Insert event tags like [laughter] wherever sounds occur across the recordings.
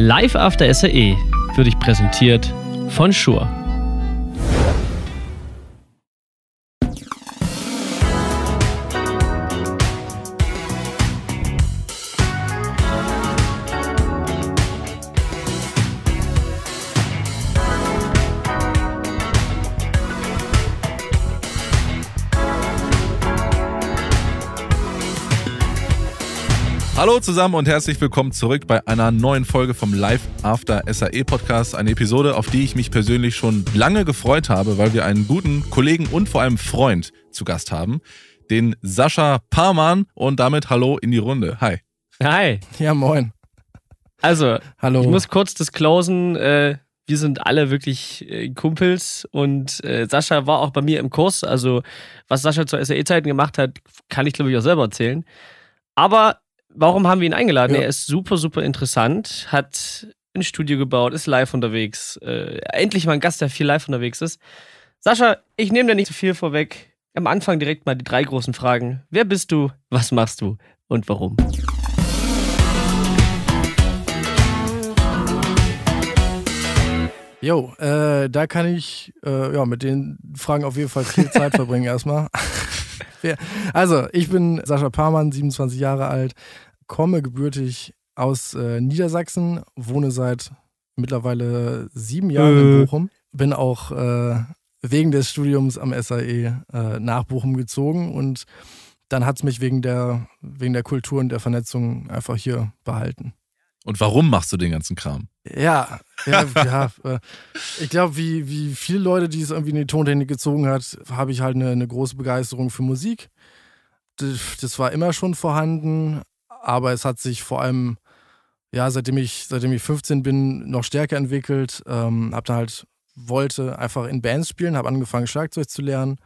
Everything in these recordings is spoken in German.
Live After SAE für dich präsentiert von Schur. Hallo zusammen und herzlich willkommen zurück bei einer neuen Folge vom Live After SAE Podcast. Eine Episode, auf die ich mich persönlich schon lange gefreut habe, weil wir einen guten Kollegen und vor allem Freund zu Gast haben, den Sascha Parmann. Und damit hallo in die Runde. Hi. Hi. Ja, moin. Also, hallo. ich muss kurz disclosen. Äh wir sind alle wirklich äh, Kumpels und äh, Sascha war auch bei mir im Kurs. Also, was Sascha zur SAE-Zeiten gemacht hat, kann ich glaube ich auch selber erzählen. Aber warum haben wir ihn eingeladen? Ja. Er ist super, super interessant, hat ein Studio gebaut, ist live unterwegs. Äh, endlich mal ein Gast, der viel live unterwegs ist. Sascha, ich nehme dir nicht zu viel vorweg. Am Anfang direkt mal die drei großen Fragen. Wer bist du? Was machst du? Und warum? Jo, äh, da kann ich äh, ja, mit den Fragen auf jeden Fall viel Zeit [laughs] verbringen erstmal also, ich bin Sascha Parmann, 27 Jahre alt, komme gebürtig aus äh, Niedersachsen, wohne seit mittlerweile sieben Jahren äh. in Bochum, bin auch äh, wegen des Studiums am SAE äh, nach Bochum gezogen und dann hat es mich wegen der, wegen der Kultur und der Vernetzung einfach hier behalten. Und warum machst du den ganzen Kram? Ja, ja, [laughs] ja äh, ich glaube, wie, wie viele Leute, die es irgendwie in die Tontechnik gezogen hat, habe ich halt eine, eine große Begeisterung für Musik. Das war immer schon vorhanden, aber es hat sich vor allem, ja, seitdem ich, seitdem ich 15 bin, noch stärker entwickelt. Ähm, hab dann halt, wollte einfach in Bands spielen, habe angefangen, Schlagzeug zu lernen.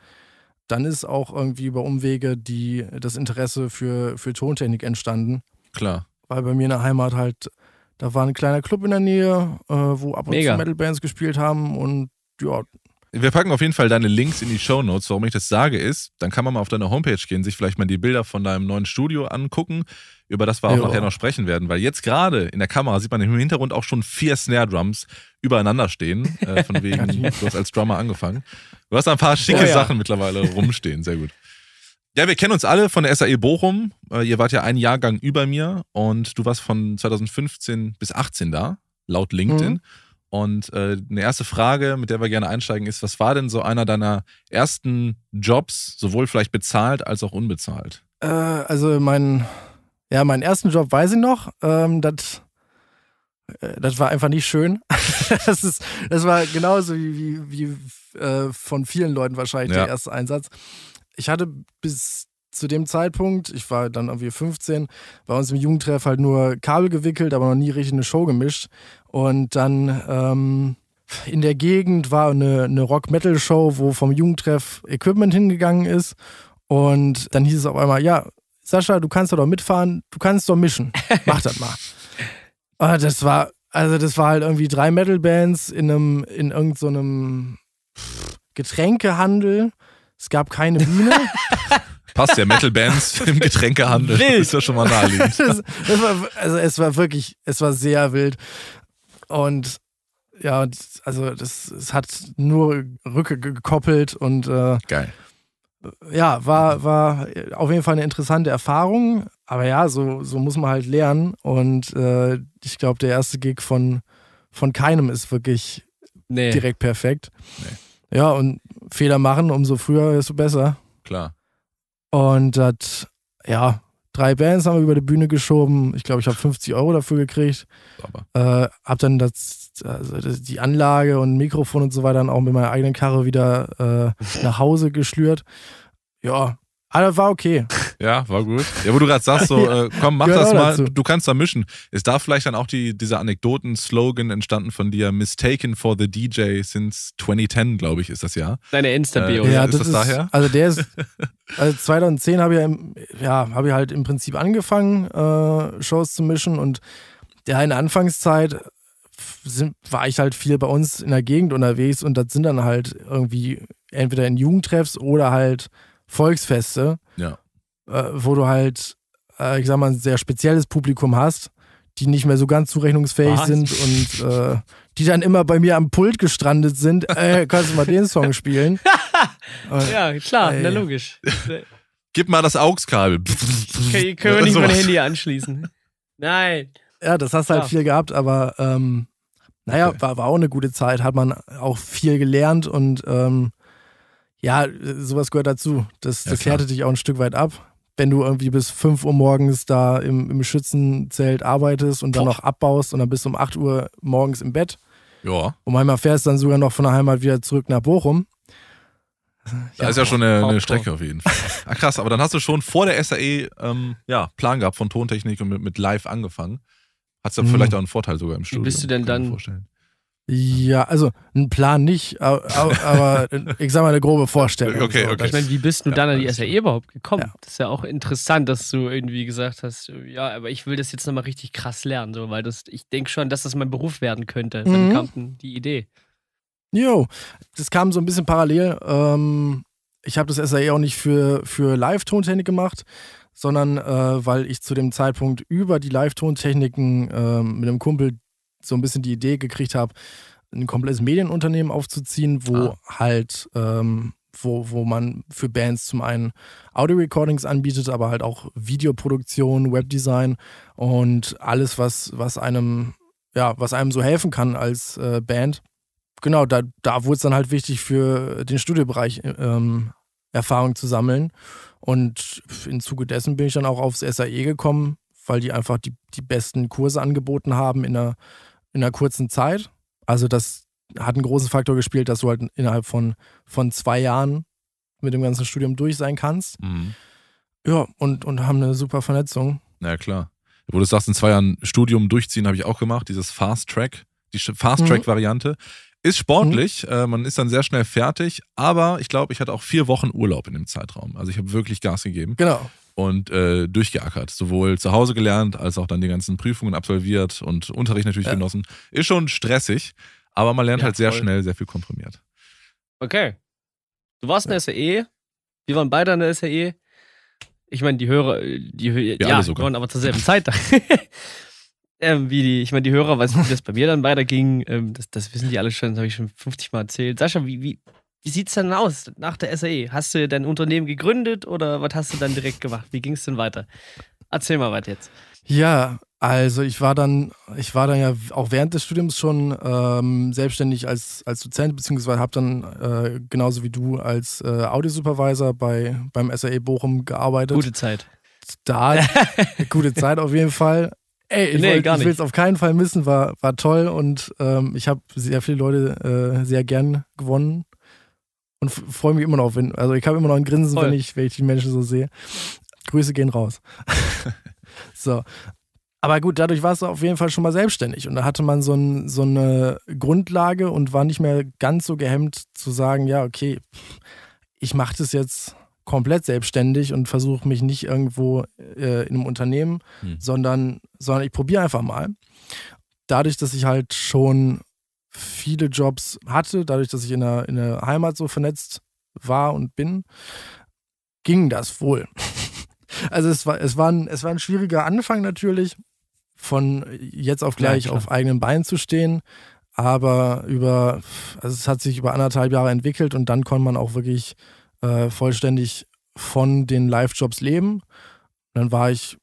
Dann ist auch irgendwie über Umwege die, das Interesse für, für Tontechnik entstanden. Klar weil bei mir in der Heimat halt, da war ein kleiner Club in der Nähe, äh, wo ab und Mega. zu Metal-Bands gespielt haben und ja. Wir packen auf jeden Fall deine Links in die Show Notes. Warum ich das sage, ist, dann kann man mal auf deine Homepage gehen, sich vielleicht mal die Bilder von deinem neuen Studio angucken, über das wir auch jo. nachher noch sprechen werden, weil jetzt gerade in der Kamera sieht man im Hintergrund auch schon vier Snare Drums übereinander stehen, äh, von [laughs] wegen, du hast als Drummer angefangen. Du hast ein paar oh schicke oh, ja. Sachen mittlerweile rumstehen, sehr gut. Ja, wir kennen uns alle von der SAE Bochum. Äh, ihr wart ja einen Jahrgang über mir und du warst von 2015 bis 18 da, laut LinkedIn. Mhm. Und äh, eine erste Frage, mit der wir gerne einsteigen, ist: Was war denn so einer deiner ersten Jobs, sowohl vielleicht bezahlt als auch unbezahlt? Äh, also, mein, ja, meinen ersten Job weiß ich noch. Ähm, das äh, das war einfach nicht schön. [laughs] das, ist, das war genauso wie, wie, wie äh, von vielen Leuten wahrscheinlich ja. der erste Einsatz ich hatte bis zu dem Zeitpunkt, ich war dann irgendwie 15, bei uns im Jugendtreff halt nur Kabel gewickelt, aber noch nie richtig eine Show gemischt. Und dann ähm, in der Gegend war eine, eine Rock-Metal-Show, wo vom Jugendtreff Equipment hingegangen ist. Und dann hieß es auf einmal, ja, Sascha, du kannst doch mitfahren, du kannst doch mischen. [laughs] Mach das mal. Und ah, das war, also das war halt irgendwie drei Metal-Bands in einem, in irgendeinem so Getränkehandel es gab keine Bühne. [laughs] Passt ja, Metal-Bands [laughs] im Getränkehandel. Wild. Ist ja schon mal naheliegend. [laughs] das, das war, also es war wirklich, es war sehr wild. Und ja, also das, es hat nur Rücke gekoppelt und äh, geil. Ja, war, war auf jeden Fall eine interessante Erfahrung. Aber ja, so, so muss man halt lernen. Und äh, ich glaube, der erste Gig von, von keinem ist wirklich nee. direkt perfekt. Nee. Ja, und Fehler machen, umso früher, desto besser. Klar. Und das, ja, drei Bands haben wir über die Bühne geschoben. Ich glaube, ich habe 50 Euro dafür gekriegt. Äh, hab dann das, also die Anlage und Mikrofon und so weiter dann auch mit meiner eigenen Karre wieder äh, [laughs] nach Hause geschlürt. Ja, aber war okay. Ja, war gut. Ja, wo du gerade sagst, so, [laughs] ja, äh, komm, mach das mal, dazu. du kannst da mischen. Ist da vielleicht dann auch die, dieser Anekdoten-Slogan entstanden von dir, Mistaken for the DJ since 2010, glaube ich, ist das ja. Deine Insta-Bio. Äh, ja, ist das, das ist, daher? Also der ist, [laughs] also 2010 habe ich, ja, hab ich halt im Prinzip angefangen, äh, Shows zu mischen und ja, in der Anfangszeit sind, war ich halt viel bei uns in der Gegend unterwegs und das sind dann halt irgendwie entweder in Jugendtreffs oder halt Volksfeste, ja. äh, wo du halt, äh, ich sag mal, ein sehr spezielles Publikum hast, die nicht mehr so ganz zurechnungsfähig Was? sind und äh, die dann immer bei mir am Pult gestrandet sind. Ey, [laughs] äh, kannst du mal den Song spielen? [laughs] ja, klar, na logisch. Gib mal das AUX-Kabel. Können wir nicht mein Handy anschließen? Nein. Ja, das hast halt ja. viel gehabt, aber ähm, naja, okay. war, war auch eine gute Zeit, hat man auch viel gelernt und ähm, ja, äh, sowas gehört dazu. Das, ja, härtet dich auch ein Stück weit ab. Wenn du irgendwie bis 5 Uhr morgens da im, im Schützenzelt arbeitest und dann Boah. noch abbaust und dann bist du um 8 Uhr morgens im Bett. Ja. Und manchmal fährst du dann sogar noch von der Heimat wieder zurück nach Bochum. Da ja, ist ja schon eine, eine, Strecke auf jeden Fall. Ah, krass, aber dann hast du schon vor der SAE ähm, ja, Plan gehabt von Tontechnik und mit, mit Live angefangen. Hast du mhm. vielleicht auch einen Vorteil sogar im Studio. Wie bist du denn dann ja, also ein Plan nicht, aber, äh, ich sag mal eine grobe Vorstellung. Okay, so. okay. Ich meine, wie bist du dann an die SAE überhaupt gekommen? Ja. Das ist ja auch interessant, dass du irgendwie gesagt hast, ja, aber ich will das jetzt nochmal richtig krass lernen, so, weil das, ich denke schon, dass das mein Beruf werden könnte. Dann mhm. kam die Idee. Jo, das kam so ein bisschen parallel. Ähm, ich habe das SAE auch nicht für, für Live-Tontechnik gemacht, sondern äh, weil ich zu dem Zeitpunkt über die Live-Tontechniken äh, mit einem Kumpel so ein bisschen die Idee gekriegt habe, ein komplettes Medienunternehmen aufzuziehen, wo ah. halt, ähm, wo, wo man für Bands zum einen Audio-Recordings anbietet, aber halt auch Videoproduktion, Webdesign und alles, was, was einem, ja, was einem so helfen kann als äh, Band. Genau, da, da wurde es dann halt wichtig für den Studiobereich ähm, Erfahrung zu sammeln. Und im Zuge dessen bin ich dann auch aufs SAE gekommen, weil die einfach die, die besten Kurse angeboten haben in der in einer kurzen Zeit. Also das hat einen großen Faktor gespielt, dass du halt innerhalb von, von zwei Jahren mit dem ganzen Studium durch sein kannst. Mhm. Ja, und, und haben eine super Vernetzung. Ja, klar. Wo du sagst, in zwei Jahren Studium durchziehen, habe ich auch gemacht, dieses Fast Track, die Fast mhm. Track-Variante. Mhm. Ist sportlich, mhm. äh, man ist dann sehr schnell fertig, aber ich glaube, ich hatte auch vier Wochen Urlaub in dem Zeitraum. Also ich habe wirklich Gas gegeben. Genau und äh, durchgeackert. Sowohl zu Hause gelernt, als auch dann die ganzen Prüfungen absolviert und Unterricht natürlich ja. genossen. Ist schon stressig, aber man lernt ja, halt sehr voll. schnell, sehr viel komprimiert. Okay. Du warst ja. in der SAE, e. wir waren beide in der SAE. E. Ich meine, die Hörer, die wir ja, ja waren aber zur selben Zeit da. [laughs] ähm, wie die, ich meine, die Hörer, weiß nicht, wie das bei mir dann weiterging, ähm, das, das wissen die alle schon, das habe ich schon 50 Mal erzählt. Sascha, wie, wie, wie sieht es denn aus nach der SAE? Hast du dein Unternehmen gegründet oder was hast du dann direkt gemacht? Wie ging es denn weiter? Erzähl mal was jetzt. Ja, also ich war dann, ich war dann ja auch während des Studiums schon ähm, selbstständig als, als Dozent, beziehungsweise habe dann äh, genauso wie du als äh, Audiosupervisor bei, beim SAE Bochum gearbeitet. Gute Zeit. Da, [laughs] gute Zeit auf jeden Fall. Ey, ich nee, will es auf keinen Fall missen, war, war toll und ähm, ich habe sehr viele Leute äh, sehr gern gewonnen und freue mich immer noch, wenn, also ich habe immer noch ein Grinsen, wenn ich, wenn ich die Menschen so sehe. Grüße gehen raus. [laughs] so. Aber gut, dadurch war es auf jeden Fall schon mal selbstständig und da hatte man so, ein, so eine äh, Grundlage und war nicht mehr ganz so gehemmt zu sagen, ja, okay, ich mache das jetzt komplett selbstständig und versuche mich nicht irgendwo äh, in einem Unternehmen, hm. sondern, sondern ich probiere einfach mal. Dadurch, dass ich halt schon viele Jobs hatte, dadurch, dass ich in der, in der Heimat so vernetzt war und bin, ging das wohl. [laughs] also es war, es, war ein, es war ein schwieriger Anfang natürlich, von jetzt auf gleich ja, auf eigenen Beinen zu stehen. Aber über, also es hat sich über anderthalb Jahre entwickelt und dann konnte man auch wirklich äh, vollständig von den Live-Jobs leben. Dann war ich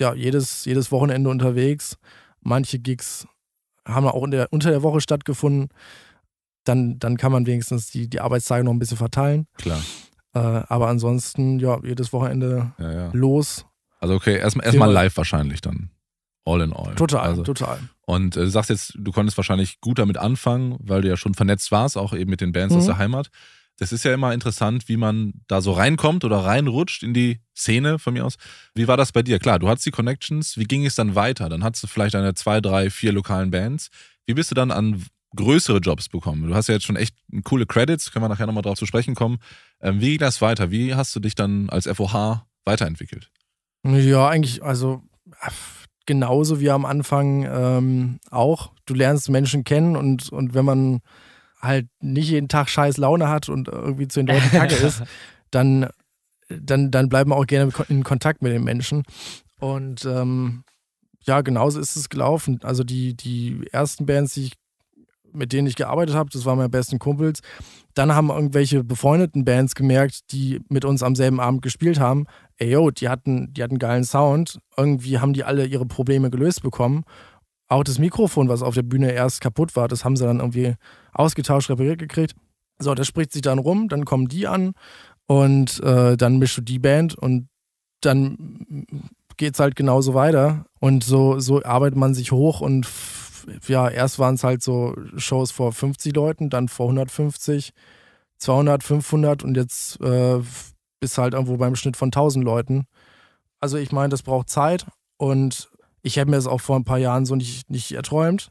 ja jedes, jedes Wochenende unterwegs. Manche Gigs haben auch der, unter der Woche stattgefunden. Dann, dann kann man wenigstens die, die Arbeitstage noch ein bisschen verteilen. Klar. Äh, aber ansonsten, ja, jedes Wochenende ja, ja. los. Also okay, erstmal erst, live wahrscheinlich dann. All in all. Total, also, total. Und äh, du sagst jetzt, du konntest wahrscheinlich gut damit anfangen, weil du ja schon vernetzt warst, auch eben mit den Bands mhm. aus der Heimat das ist ja immer interessant, wie man da so reinkommt oder reinrutscht in die Szene von mir aus. Wie war das bei dir? Klar, du hattest die Connections. Wie ging es dann weiter? Dann hattest du vielleicht eine zwei, drei, vier lokalen Bands. Wie bist du dann an größere Jobs bekommen? Du hast ja jetzt schon echt coole Credits, können wir nachher nochmal drauf zu sprechen kommen. Ähm, wie ging das weiter? Wie hast du dich dann als FOH weiterentwickelt? Ja, eigentlich, also genauso wie am Anfang ähm, auch. Du lernst Menschen kennen und, und wenn man halt nicht jeden Tag scheiß Laune hat und irgendwie zu den Leuten kacke ist, [laughs] dann, dann, dann bleiben wir auch gerne in Kontakt mit den Menschen. Und ähm, ja, genauso ist es gelaufen. Also die, die ersten Bands, die ich, mit denen ich gearbeitet habe, das waren meine besten Kumpels. Dann haben irgendwelche befreundeten Bands gemerkt, die mit uns am selben Abend gespielt haben, ey yo, die hatten, die hatten geilen Sound. Irgendwie haben die alle ihre Probleme gelöst bekommen. Auch das Mikrofon, was auf der Bühne erst kaputt war, das haben sie dann irgendwie ausgetauscht, repariert gekriegt. So, das spricht sich dann rum, dann kommen die an und äh, dann mischst du die Band und dann geht es halt genauso weiter. Und so, so arbeitet man sich hoch und ja, erst waren es halt so Shows vor 50 Leuten, dann vor 150, 200, 500 und jetzt äh, bist halt irgendwo beim Schnitt von 1000 Leuten. Also ich meine, das braucht Zeit und ich hätte mir das auch vor ein paar Jahren so nicht, nicht erträumt.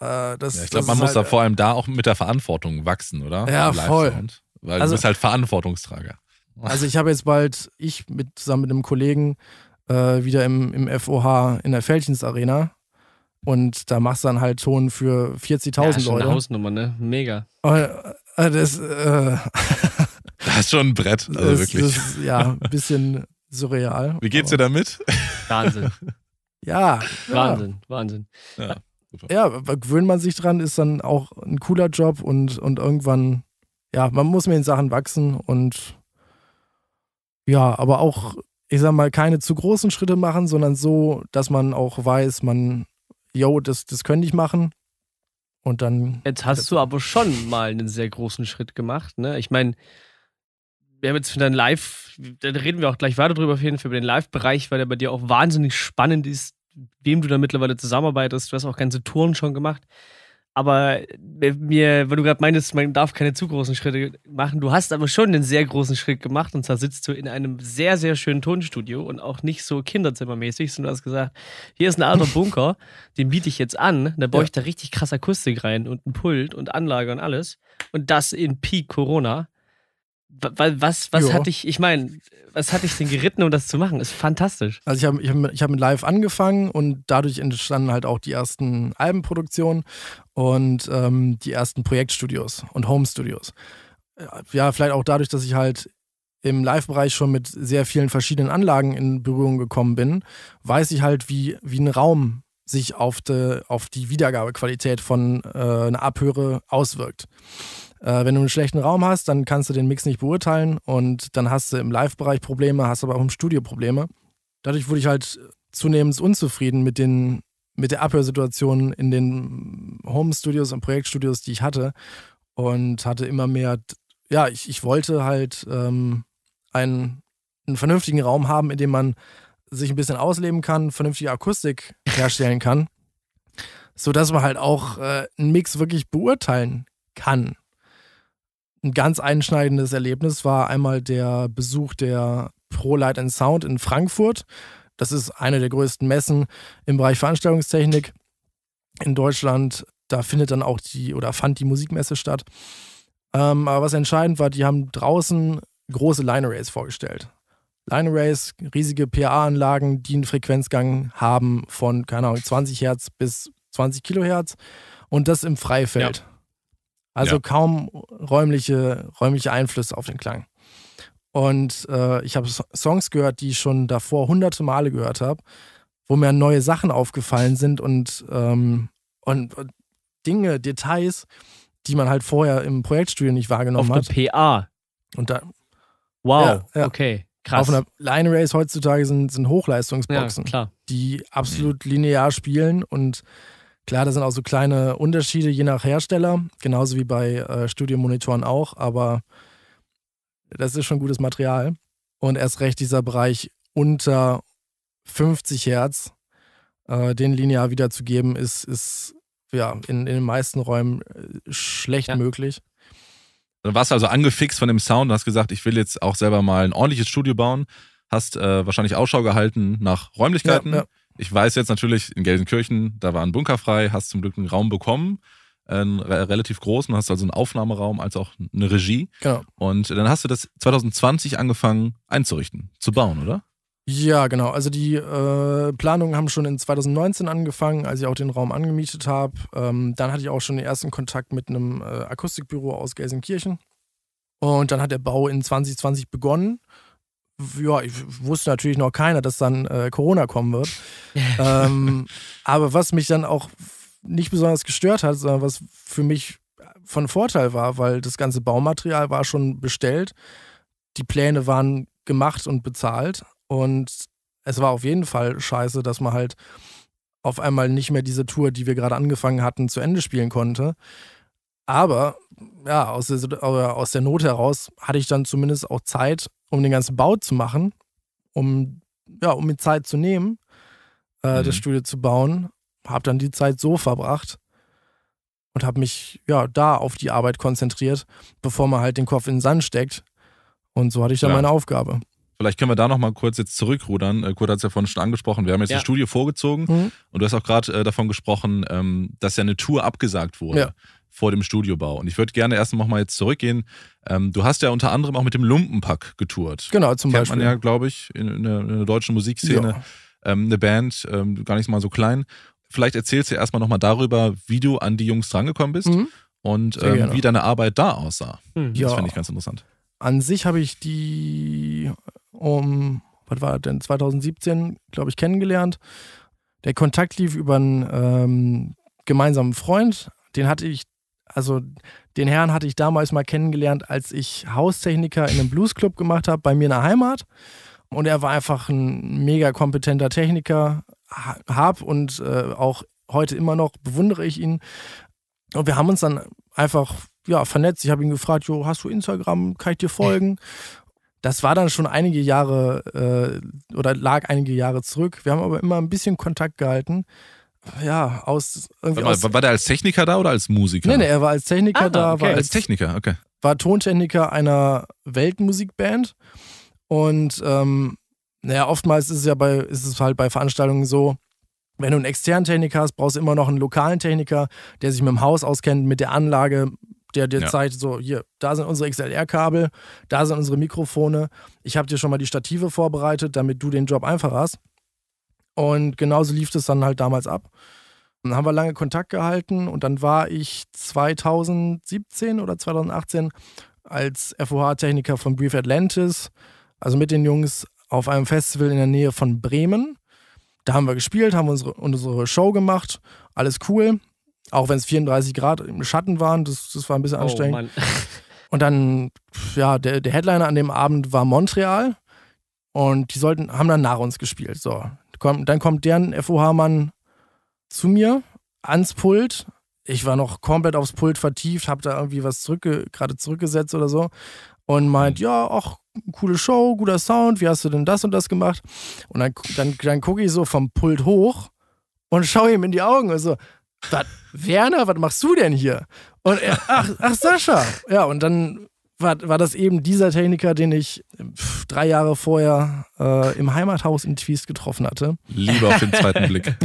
Äh, das, ja, ich glaube, man muss halt, da äh, vor allem da auch mit der Verantwortung wachsen, oder? Ja, voll. Weil also, du bist halt Verantwortungstrager. Also ich habe jetzt bald, ich mit, zusammen mit einem Kollegen, äh, wieder im, im FOH in der Fältchens Arena. Und da machst du dann halt Ton für 40.000 ja, Leute. Eine Hausnummer, ne? Mega. Und, oh, äh, äh, das, äh, [laughs] das ist schon ein Brett, also das, wirklich. Das, ja, ein bisschen surreal. Wie geht's dir damit? Wahnsinn. [laughs] Ja. Wahnsinn, ja. Wahnsinn. Ja, super. ja, gewöhnt man sich dran, ist dann auch ein cooler Job und, und irgendwann, ja, man muss mit den Sachen wachsen und ja, aber auch, ich sag mal, keine zu großen Schritte machen, sondern so, dass man auch weiß, man, yo, das, das könnte ich machen. Und dann. Jetzt hast du aber schon mal einen sehr großen Schritt gemacht, ne? Ich meine, wir haben jetzt für deinen Live, da reden wir auch gleich weiter drüber auf jeden Fall, über den Live-Bereich, weil der bei dir auch wahnsinnig spannend ist, wem du da mittlerweile zusammenarbeitest. Du hast auch ganze Touren schon gemacht. Aber mir, weil du gerade meintest, man darf keine zu großen Schritte machen, du hast aber schon einen sehr großen Schritt gemacht. Und zwar sitzt du in einem sehr, sehr schönen Tonstudio und auch nicht so kinderzimmermäßig, sondern du hast gesagt, hier ist ein alter [laughs] Bunker, den biete ich jetzt an. Da baue ja. ich da richtig krass Akustik rein und ein Pult und Anlage und alles. Und das in Peak Corona weil was, was hatte ich, ich meine, was hatte ich denn geritten, um das zu machen? Ist fantastisch. Also ich habe ich hab, ich hab mit Live angefangen und dadurch entstanden halt auch die ersten Albenproduktionen und ähm, die ersten Projektstudios und Homestudios. Ja, vielleicht auch dadurch, dass ich halt im Live-Bereich schon mit sehr vielen verschiedenen Anlagen in Berührung gekommen bin, weiß ich halt, wie, wie ein Raum sich auf die, auf die Wiedergabequalität von äh, einer Abhöre auswirkt. Äh, wenn du einen schlechten Raum hast, dann kannst du den Mix nicht beurteilen und dann hast du im Live-Bereich Probleme, hast aber auch im Studio Probleme. Dadurch wurde ich halt zunehmend unzufrieden mit den mit der Abhörsituation in den Home-Studios und Projektstudios, die ich hatte. Und hatte immer mehr, ja, ich, ich wollte halt ähm, einen, einen vernünftigen Raum haben, in dem man sich ein bisschen ausleben kann, vernünftige Akustik herstellen kann, sodass man halt auch äh, einen Mix wirklich beurteilen kann. Ein ganz einschneidendes Erlebnis war einmal der Besuch der Pro Light and Sound in Frankfurt. Das ist eine der größten Messen im Bereich Veranstaltungstechnik in Deutschland. Da findet dann auch die oder fand die Musikmesse statt. Ähm, aber was entscheidend war, die haben draußen große Line Arrays vorgestellt. Line Arrays, riesige PA-Anlagen, die einen Frequenzgang haben von, keine Ahnung, 20 Hertz bis 20 Kilohertz und das im Freifeld. Ja. Also ja. kaum räumliche, räumliche Einflüsse auf den Klang. Und äh, ich habe Songs gehört, die ich schon davor hunderte Male gehört habe, wo mir neue Sachen aufgefallen sind und, ähm, und, Dinge, Details, die man halt vorher im Projektstudio nicht wahrgenommen auf hat. Auf PA. Und da, wow, ja, ja. okay. Krass. Auf einer Line Race heutzutage sind, sind Hochleistungsboxen, ja, die absolut linear spielen und Klar, da sind auch so kleine Unterschiede je nach Hersteller, genauso wie bei äh, Studiomonitoren auch, aber das ist schon gutes Material. Und erst recht dieser Bereich unter 50 Hertz, äh, den linear wiederzugeben, ist, ist ja in, in den meisten Räumen äh, schlecht ja. möglich. Dann warst du also angefixt von dem Sound und hast gesagt, ich will jetzt auch selber mal ein ordentliches Studio bauen. Hast äh, wahrscheinlich Ausschau gehalten nach Räumlichkeiten. Ja, ja. Ich weiß jetzt natürlich, in Gelsenkirchen, da war ein Bunker frei, hast zum Glück einen Raum bekommen, einen relativ großen, hast also einen Aufnahmeraum als auch eine Regie. Genau. Und dann hast du das 2020 angefangen einzurichten, zu bauen, oder? Ja, genau. Also die äh, Planungen haben schon in 2019 angefangen, als ich auch den Raum angemietet habe. Ähm, dann hatte ich auch schon den ersten Kontakt mit einem äh, Akustikbüro aus Gelsenkirchen. Und dann hat der Bau in 2020 begonnen ja, ich wusste natürlich noch keiner, dass dann äh, Corona kommen wird. ähm, [laughs] aber was mich dann auch nicht besonders gestört hat, sondern was für mich von Vorteil war, weil das ganze Baumaterial war schon bestellt, die Pläne waren gemacht und bezahlt und es war auf jeden Fall scheiße, dass man halt auf einmal nicht mehr diese Tour, die wir gerade angefangen hatten, zu Ende spielen konnte. Aber ja, aus der, aus der Not heraus hatte ich dann zumindest auch Zeit, um den ganzen Bau zu machen, um, ja, um mir Zeit zu nehmen, äh, mhm. das Studio zu bauen. Habe dann die Zeit so verbracht und habe mich ja da auf die Arbeit konzentriert, bevor man halt den Kopf in den Sand steckt. Und so hatte ich dann ja. meine Aufgabe. Vielleicht können wir da nochmal kurz jetzt zurückrudern. Äh, Kurt hat es ja vorhin schon angesprochen. Wir haben jetzt ja. die Studie vorgezogen mhm. und du hast auch gerade äh, davon gesprochen, ähm, dass ja eine Tour abgesagt wurde. Ja vor dem Studiobau. Und ich würde gerne erst nochmal jetzt zurückgehen. Ähm, du hast ja unter anderem auch mit dem Lumpenpack getourt. Genau, zum Kennt Beispiel. man ja, glaube ich, in, in, der, in, der, deutschen Musikszene ja. ähm, eine Band, ähm, gar nicht mal so klein. Vielleicht erzählst du erstmal nochmal darüber, wie du an die Jungs drangekommen bist mhm. und ähm, wie deine Arbeit da aussah. Mhm. Das ja. finde ich ganz interessant. An sich habe ich die um, was war denn, 2017, glaube ich, kennengelernt. Der Kontakt lief über einen ähm, gemeinsamen Freund, den hatte ich also den Herrn hatte ich damals mal kennengelernt, als ich Haustechniker in einem Bluesclub gemacht habe, bei mir in der Heimat. Und er war einfach ein mega kompetenter Techniker, hab und äh, auch heute immer noch bewundere ich ihn. Und wir haben uns dann einfach ja, vernetzt. Ich habe ihn gefragt, Jo, hast du Instagram? Kann ich dir folgen? Das war dann schon einige Jahre äh, oder lag einige Jahre zurück. Wir haben aber immer ein bisschen Kontakt gehalten ja, aus. Irgendwie mal, aus war der als Techniker da oder als Musiker? Nee, nee, er war als Techniker ah, da. Okay, als, als, Techniker, okay. War Tontechniker einer Weltmusikband. Und ähm, naja, oftmals ist es ja bei, ist es halt bei Veranstaltungen so, wenn du einen externen Techniker hast, brauchst du immer noch einen lokalen Techniker, der sich mit dem Haus auskennt, mit der Anlage, der dir ja. zeigt, so hier, da sind unsere XLR-Kabel, da sind unsere Mikrofone. Ich habe dir schon mal die Stative vorbereitet, damit du den Job einfach hast. Und genauso lief das dann halt damals ab. Und dann haben wir lange Kontakt gehalten und dann war ich 2017 oder 2018 als FOH-Techniker von Brief Atlantis, also mit den Jungs auf einem Festival in der Nähe von Bremen. Da haben wir gespielt, haben unsere, unsere Show gemacht, alles cool. Auch wenn es 34 Grad im Schatten waren, das, das war ein bisschen oh, anstrengend. Oh, [laughs] und dann, ja, der, der Headliner an dem Abend war Montreal. Und die sollten, haben dann nach uns gespielt. So, Komm, dann kommt deren FOH-Mann zu mir ans Pult. Ich war noch komplett aufs Pult vertieft, habe da irgendwie was zurückge gerade zurückgesetzt oder so und meint, mhm. ja, ach, coole Show, guter Sound, wie hast du denn das und das gemacht? Und dann, dann, dann gucke ich so vom Pult hoch und schaue ihm in die Augen und so, Werner, was machst du denn hier? Und er, ach, ach, Sascha. Ja, und dann war, war das eben dieser Techniker, den ich drei Jahre vorher äh, im Heimathaus in Twiest getroffen hatte. Lieber auf den zweiten Blick. [laughs]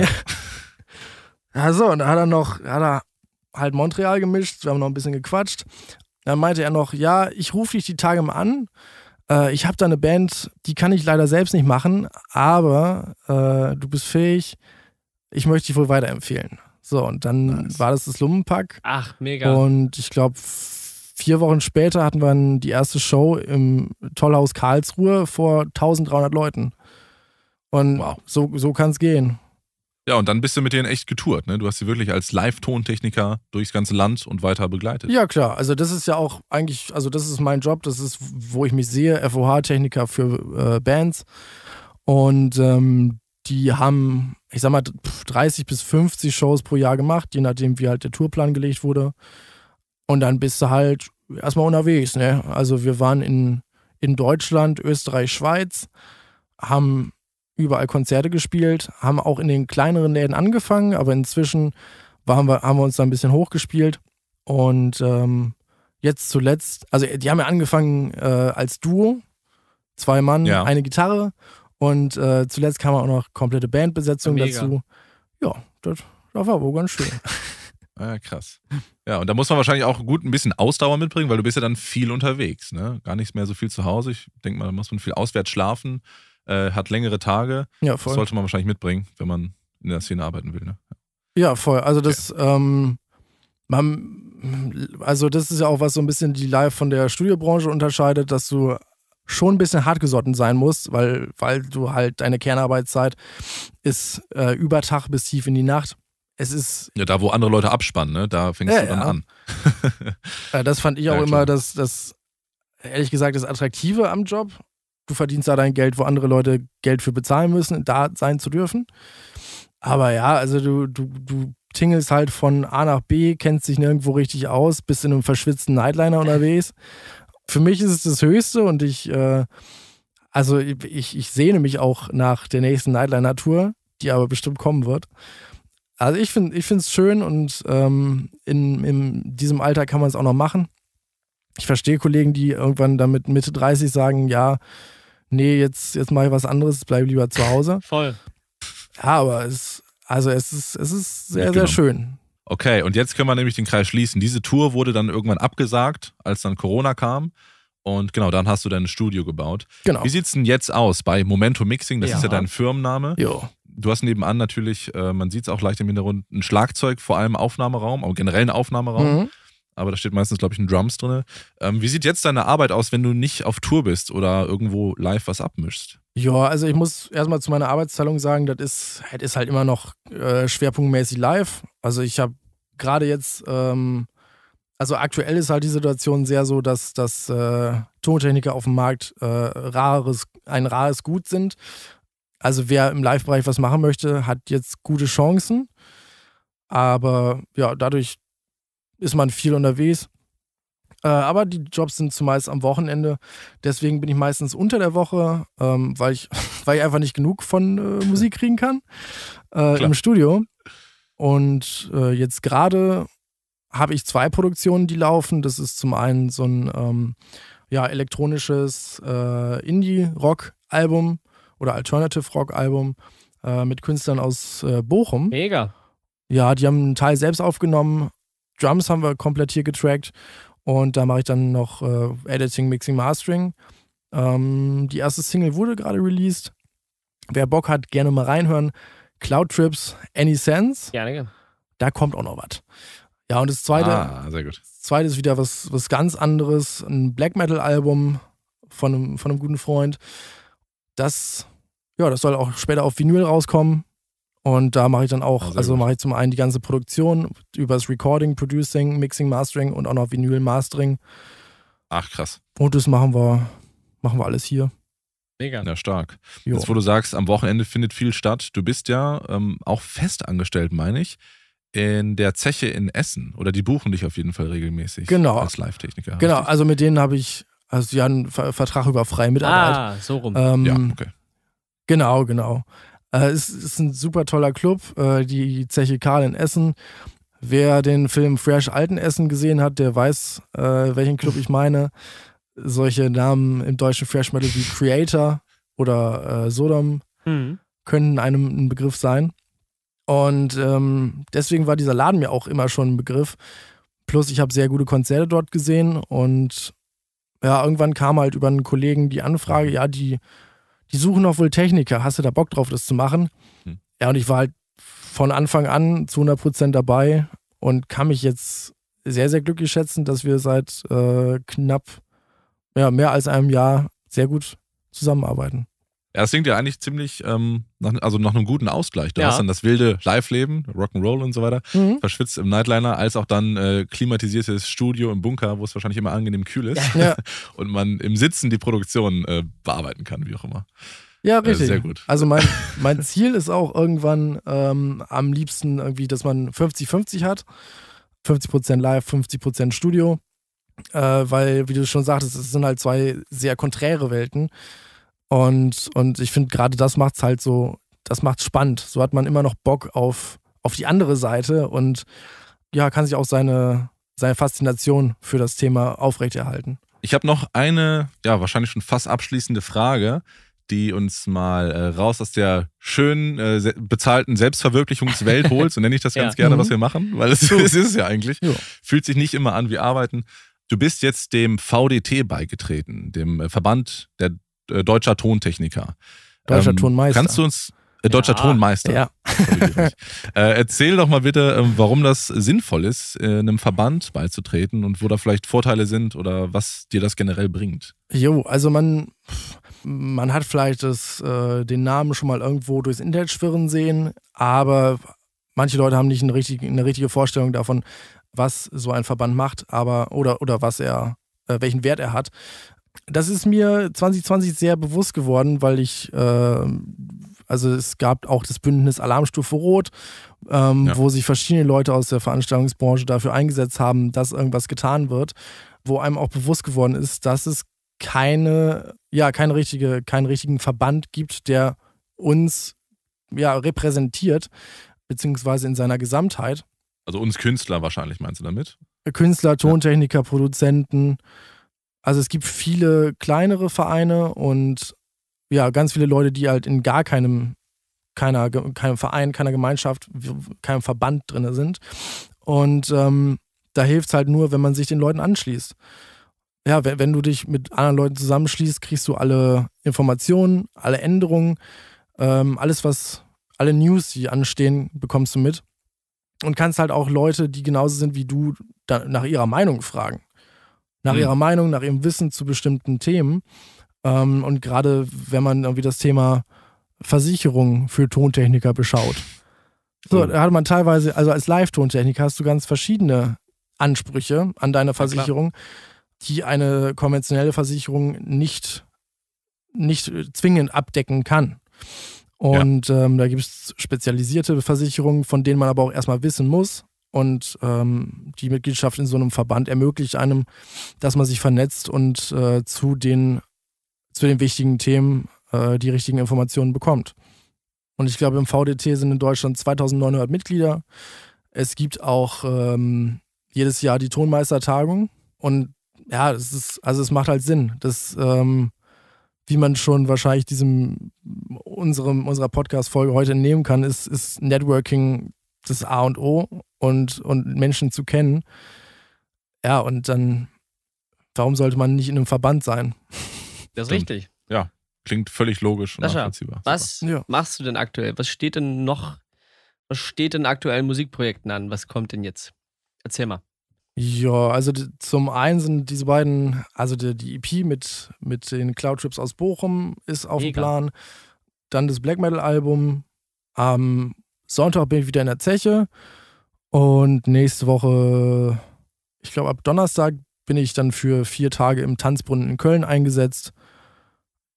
Ja, so, und da hat er noch, hat er halt Montreal gemischt, wir haben noch ein bisschen gequatscht. Dann meinte er noch, ja, ich rufe dich die Tage mal an. Äh, ich habe da eine Band, die kann ich leider selbst nicht machen, aber äh, du bist fähig. Ich möchte dich wohl weiterempfehlen. So, und dann nice. war das das Lumpenpack. Ach, mega. Und ich glaube, Vier Wochen später hatten wir die erste Show im Tollhaus Karlsruhe vor 1300 Leuten. Und wow. so, so kann es gehen. Ja, und dann bist du mit denen echt getourt. Ne? Du hast sie wirklich als Live-Tontechniker durchs ganze Land und weiter begleitet. Ja, klar. Also, das ist ja auch eigentlich, also, das ist mein Job. Das ist, wo ich mich sehe: FOH-Techniker für äh, Bands. Und ähm, die haben, ich sag mal, 30 bis 50 Shows pro Jahr gemacht, je nachdem, wie halt der Tourplan gelegt wurde. Und dann bist du halt erstmal unterwegs. Ne? Also wir waren in, in Deutschland, Österreich, Schweiz, haben überall Konzerte gespielt, haben auch in den kleineren Läden angefangen, aber inzwischen waren wir, haben wir uns da ein bisschen hochgespielt. Und ähm, jetzt zuletzt, also die haben ja angefangen äh, als Duo, zwei Mann, ja. eine Gitarre. Und äh, zuletzt kam auch noch komplette Bandbesetzung Mega. dazu. Ja, das, das war wohl ganz schön. [laughs] Ja, ah, krass. Ja, und da muss man wahrscheinlich auch gut ein bisschen Ausdauer mitbringen, weil du bist ja dann viel unterwegs, ne? Gar nicht mehr so viel zu Hause. Ich denke mal, da muss man viel auswärts schlafen, äh, hat längere Tage. Ja, voll. Das sollte man wahrscheinlich mitbringen, wenn man in der Szene arbeiten will, ne? Ja, voll. Also das, okay. ähm, man, also das ist ja auch was so ein bisschen die Live von der Studiobranche unterscheidet, dass du schon ein bisschen hartgesotten sein musst, weil, weil du halt deine Kernarbeitszeit ist äh, über Tag bis tief in die Nacht es ist. Ja, da, wo andere Leute abspannen, ne? da fängst ja, du dann ja. an. [laughs] ja, das fand ich auch immer das, das, ehrlich gesagt, das Attraktive am Job. Du verdienst da dein Geld, wo andere Leute Geld für bezahlen müssen, da sein zu dürfen. Aber ja, also du, du, du tingelst halt von A nach B, kennst dich nirgendwo richtig aus, bist in einem verschwitzten Nightliner unterwegs. Für mich ist es das Höchste und ich, äh, also ich, ich sehne mich auch nach der nächsten Nightliner-Tour, die aber bestimmt kommen wird. Also ich finde es schön und ähm, in, in diesem Alter kann man es auch noch machen. Ich verstehe Kollegen, die irgendwann damit Mitte 30 sagen, ja, nee, jetzt, jetzt mache ich was anderes, bleibe lieber zu Hause. Voll. Ja, aber es, also es ist, es ist sehr, ja, sehr genau. schön. Okay, und jetzt können wir nämlich den Kreis schließen. Diese Tour wurde dann irgendwann abgesagt, als dann Corona kam. Und genau, dann hast du dein Studio gebaut. Genau. Wie sieht es denn jetzt aus bei Momento Mixing? Das ja. ist ja dein Firmenname. Jo du hast nebenan natürlich, äh, man sieht es auch leicht im Hintergrund, ein Schlagzeug vor allem Aufnahmeraum, aber generell ein Aufnahmeraum. Mhm. Aber da steht meistens, glaube ich, ein Drums drin. Ähm, wie sieht jetzt deine Arbeit aus, wenn du nicht auf Tour bist oder irgendwo live was abmischst? Ja, also ich muss erstmal zu meiner Arbeitsteilung sagen, das ist, das ist halt immer noch äh, schwerpunktmäßig live. Also ich habe gerade jetzt, ähm, also aktuell ist halt die Situation sehr so, dass, dass äh, Tontechniker auf dem Markt äh, rares, ein rares Gut sind also wer im Live-Bereich was machen möchte, hat jetzt gute Chancen. Aber ja, dadurch ist man viel unterwegs. Äh, aber die Jobs sind zumeist am Wochenende. Deswegen bin ich meistens unter der Woche, ähm, weil, ich, [laughs] weil ich einfach nicht genug von äh, Musik kriegen kann äh, im Studio. Und äh, jetzt gerade habe ich zwei Produktionen, die laufen. Das ist zum einen so ein ähm, ja, elektronisches äh, Indie-Rock-Album oder Alternative Rock Album äh, mit Künstlern aus äh, Bochum. Mega. Ja, die haben einen Teil selbst aufgenommen. Drums haben wir komplett hier getrackt. Und da mache ich dann noch äh, Editing, Mixing, Mastering. Ähm, die erste Single wurde gerade released. Wer Bock hat, gerne mal reinhören. Cloud Trips, Any Sense. Gerne, gerne. Da kommt auch noch was. Ja, und das zweite, ah, das zweite ist wieder was, was ganz anderes. Ein Black Metal-Album von von einem guten Freund das, ja, das soll auch später auf Vinyl rauskommen. Und da mache ich dann auch, ah, also mache ich zum einen die ganze Produktion über das Recording, Producing, Mixing, Mastering und auch noch Vinyl Mastering. Ach krass. Und das machen wir, machen wir alles hier. Mega. Ja, stark. Jo. Jetzt, wo du sagst, am Wochenende findet viel statt. Du bist ja ähm, auch festangestellt, meine ich, in der Zeche in Essen. Oder die buchen dich auf jeden Fall regelmäßig genau. als Live-Techniker. Genau, also mit denen habe ich also ja, einen Vertrag über freie Mitarbeit. Ah, so rum. Ähm, ja, okay. Genau, genau. Äh, ist, ist ein super toller Club, äh, die Zeche Karl in Essen. Wer den Film Fresh Alten Essen gesehen hat, der weiß, äh, welchen Club ich meine. Solche Namen im deutschen Fresh Metal wie Creator oder äh, Sodom mhm. könnten einem ein Begriff sein. Und ähm, deswegen war dieser Laden mir auch immer schon ein Begriff. Plus, ich habe sehr gute Konzerte dort gesehen und ja, irgendwann kam halt über einen Kollegen die Anfrage, mhm. ja, die, die suchen auch wohl Techniker, hast du da Bock drauf, das zu machen? Hm. Ja, und ich war halt von Anfang an zu 100 Prozent dabei und kann mich jetzt sehr, sehr glücklich schätzen, dass wir seit äh, knapp ja, mehr als einem Jahr sehr gut zusammenarbeiten. Ja, das klingt ja eigentlich ziemlich, ähm, nach, also nach einem guten Ausgleich. Du ja. hast dann das wilde Live-Leben, Rock'n'Roll und so weiter, mhm. verschwitzt im Nightliner, als auch dann äh, klimatisiertes Studio im Bunker, wo es wahrscheinlich immer angenehm kühl ist ja. [laughs] und man im Sitzen die Produktion äh, bearbeiten kann, wie auch immer. Ja, äh, richtig. sehr gut. Also mein, mein Ziel ist auch irgendwann ähm, am liebsten irgendwie, dass man 50-50 hat. 50% live, 50% Studio. Äh, weil, wie du schon sagtest, es sind halt zwei sehr konträre Welten. Und, und ich finde, gerade das macht es halt so, das macht spannend. So hat man immer noch Bock auf, auf die andere Seite und ja, kann sich auch seine, seine Faszination für das Thema aufrechterhalten. Ich habe noch eine, ja, wahrscheinlich schon fast abschließende Frage, die uns mal äh, raus aus der schönen, äh, se bezahlten Selbstverwirklichungswelt [laughs] holt. So nenne ich das ja. ganz gerne, mhm. was wir machen, weil es, es ist es ja eigentlich. Ja. Fühlt sich nicht immer an wie Arbeiten. Du bist jetzt dem VDT beigetreten, dem äh, Verband der äh, deutscher Tontechniker. Deutscher ähm, Tonmeister. Kannst du uns äh, deutscher ja. Tonmeister. Ja. [laughs] äh, erzähl doch mal bitte, ähm, warum das sinnvoll ist, äh, einem Verband beizutreten und wo da vielleicht Vorteile sind oder was dir das generell bringt. Jo, also man, man hat vielleicht das, äh, den Namen schon mal irgendwo durchs Internet schwirren sehen, aber manche Leute haben nicht eine richtige, eine richtige Vorstellung davon, was so ein Verband macht, aber oder, oder was er äh, welchen Wert er hat das ist mir 2020 sehr bewusst geworden, weil ich, äh, also es gab auch das Bündnis Alarmstufe Rot, ähm, ja. wo sich verschiedene Leute aus der Veranstaltungsbranche dafür eingesetzt haben, dass irgendwas getan wird, wo einem auch bewusst geworden ist, dass es keine, ja, keine richtige, keinen richtigen Verband gibt, der uns ja repräsentiert, beziehungsweise in seiner Gesamtheit. Also uns Künstler wahrscheinlich, meinst du damit? Künstler, Tontechniker, ja. Produzenten, also es gibt viele kleinere Vereine und ja, ganz viele Leute, die halt in gar keinem, keiner, keinem Verein, keiner Gemeinschaft, keinem Verband drin sind. Und ähm, da hilft es halt nur, wenn man sich den Leuten anschließt. Ja, wenn du dich mit anderen Leuten zusammenschließt, kriegst du alle Informationen, alle Änderungen, ähm, alles, was, alle News, die anstehen, bekommst du mit. Und kannst halt auch Leute, die genauso sind wie du, nach ihrer Meinung fragen nach mhm. ihrer Meinung, nach ihrem Wissen zu bestimmten Themen. Ähm, und gerade wenn man irgendwie das Thema Versicherung für Tontechniker beschaut. So, da hat man teilweise, also als Live-Tontechniker hast du ganz verschiedene Ansprüche an deine Versicherung, ja, die eine konventionelle Versicherung nicht, nicht äh, zwingend abdecken kann. Und ja. ähm, da gibt es spezialisierte Versicherungen, von denen man aber auch erstmal wissen muss, und ähm, die Mitgliedschaft in so einem Verband ermöglicht einem, dass man sich vernetzt und äh, zu, den, zu den wichtigen Themen äh, die richtigen Informationen bekommt. Und ich glaube, im VDT sind in Deutschland 2900 Mitglieder. Es gibt auch ähm, jedes Jahr die Tonmeistertagung. Und ja, es ist, also es macht halt Sinn. Das, ähm, wie man schon wahrscheinlich diesem unserem, unserer Podcast-Folge heute entnehmen kann, ist, ist Networking das A und O und, und Menschen zu kennen. Ja, und dann, warum sollte man nicht in einem Verband sein? Das ist richtig. Ja, klingt völlig logisch und Sascha, nachvollziehbar. Was ja. machst du denn aktuell? Was steht denn noch, was steht denn aktuellen Musikprojekten an? Was kommt denn jetzt? Erzähl mal. Ja, also zum einen sind diese beiden, also die, die EP mit, mit den Cloud Trips aus Bochum ist auf dem Plan. Dann das Black Metal Album. Ähm, Sonntag bin ich wieder in der Zeche und nächste Woche, ich glaube ab Donnerstag bin ich dann für vier Tage im Tanzbrunnen in Köln eingesetzt.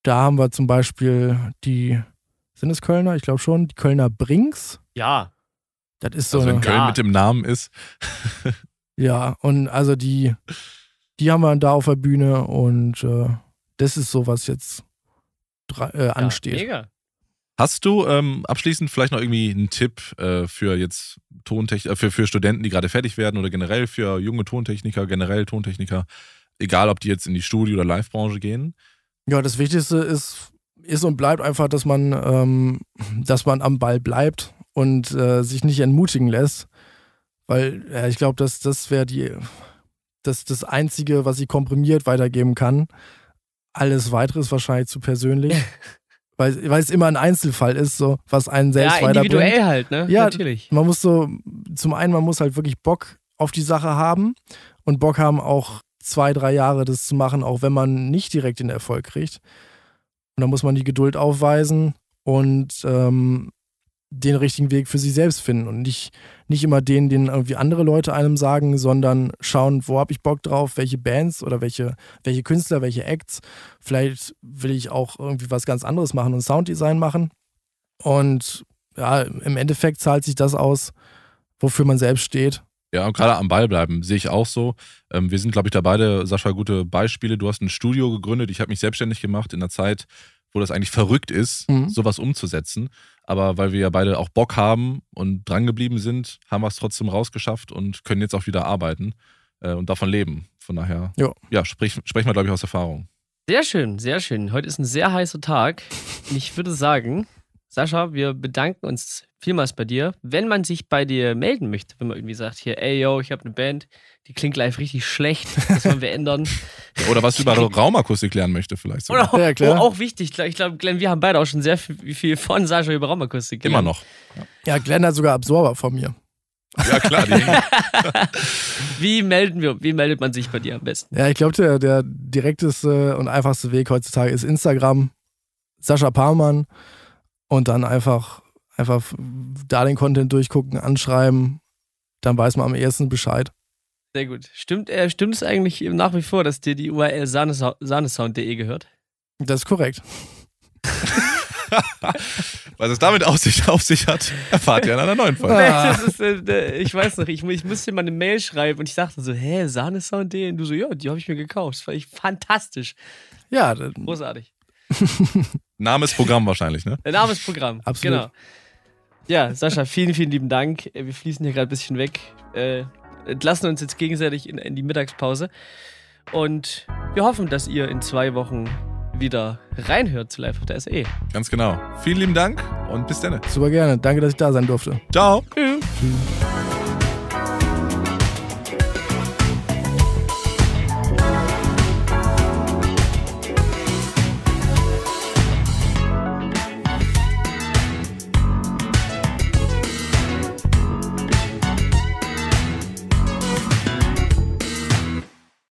Da haben wir zum Beispiel die, sind es Kölner? Ich glaube schon, die Kölner Brinks. Ja. Das ist so. Also wenn Köln ja. mit dem Namen ist. [laughs] ja, und also die, die haben wir dann da auf der Bühne und äh, das ist so, was jetzt äh, ansteht. Ja, mega. Hast du ähm, abschließend vielleicht noch irgendwie einen Tipp äh, für jetzt Tontechniker, äh, für, für Studenten, die gerade fertig werden oder generell für junge Tontechniker, generell Tontechniker, egal ob die jetzt in die Studio- oder Live-Branche gehen? Ja, das Wichtigste ist, ist und bleibt einfach, dass man, ähm, dass man am Ball bleibt und äh, sich nicht entmutigen lässt. Weil ja, ich glaube, dass das wäre die das, das Einzige, was ich komprimiert weitergeben kann. Alles weitere ist wahrscheinlich zu persönlich. [laughs] weil, weil es immer ein Einzelfall ist, so was einen selbst ja, weiterbringt. Individuell halt, ne? Ja, natürlich. Man muss so, zum einen, man muss halt wirklich Bock auf die Sache haben und Bock haben, auch zwei, drei Jahre das zu machen, auch wenn man nicht direkt den Erfolg kriegt. Und da muss man die Geduld aufweisen und ähm, den richtigen Weg für sich selbst finden und nicht, nicht immer den, den irgendwie andere Leute einem sagen, sondern schauen, wo habe ich Bock drauf, welche Bands oder welche, welche Künstler, welche Acts. Vielleicht will ich auch irgendwie was ganz anderes machen und Sounddesign machen. Und ja, im Endeffekt zahlt sich das aus, wofür man selbst steht. Ja, und gerade am Ball bleiben, sehe ich auch so. Ähm, wir sind, glaube ich, da beide, Sascha, gute Beispiele. Du hast ein Studio gegründet, ich habe mich selbstständig gemacht in der Zeit, wo das eigentlich verrückt ist, mhm. sowas umzusetzen. Aber weil wir ja beide auch Bock haben und drangeblieben sind, haben wir es trotzdem rausgeschafft und können jetzt auch wieder arbeiten äh, und davon leben. Von daher, jo. ja, sprechen wir, glaube ich, aus Erfahrung. Sehr schön, sehr schön. Heute ist ein sehr heißer Tag. Und ich würde sagen, Sascha, wir bedanken uns vielmals bei dir. Wenn man sich bei dir melden möchte, wenn man irgendwie sagt, hier, ey, yo, ich habe eine Band, die klingt live richtig schlecht, das wollen wir ändern. [laughs] Oder was über Raumakustik lernen möchte vielleicht. Sogar. Oder auch, ja, oh, auch wichtig. Ich glaube, Glenn, wir haben beide auch schon sehr viel von Sascha über Raumakustik gelernt. Immer noch. Ja, Glenn hat sogar Absorber von mir. Ja, klar. [laughs] wie, melden wir, wie meldet man sich bei dir am besten? Ja, ich glaube, der, der direkteste und einfachste Weg heutzutage ist Instagram. Sascha Parmann und dann einfach, einfach da den Content durchgucken, anschreiben, dann weiß man am ehesten Bescheid. Sehr gut. Stimmt, äh, stimmt es eigentlich nach wie vor, dass dir die URL sahnesound.de gehört? Das ist korrekt. [laughs] Was es damit auf sich, auf sich, hat, erfahrt ihr in einer neuen Folge. [laughs] Nee, ist, äh, ich weiß noch, ich, ich müsste mal eine Mail schreiben und ich dachte so, hä, Sahnesound.de? Und du so, ja, die habe ich mir gekauft. Das fand ich fantastisch. Ja, großartig. [laughs] Name ist Programm wahrscheinlich, ne? Der Name ist Programm. Absolut. Genau. Ja, Sascha, vielen, vielen lieben Dank. Äh, wir fließen hier gerade ein bisschen weg. Äh, entlassen uns jetzt gegenseitig in, in die Mittagspause. Und wir hoffen, dass ihr in zwei Wochen wieder reinhört zu Live auf der SE. Ganz genau. Vielen lieben Dank und bis dann. Super gerne. Danke, dass ich da sein durfte. Ciao. Tschüss. Tschüss.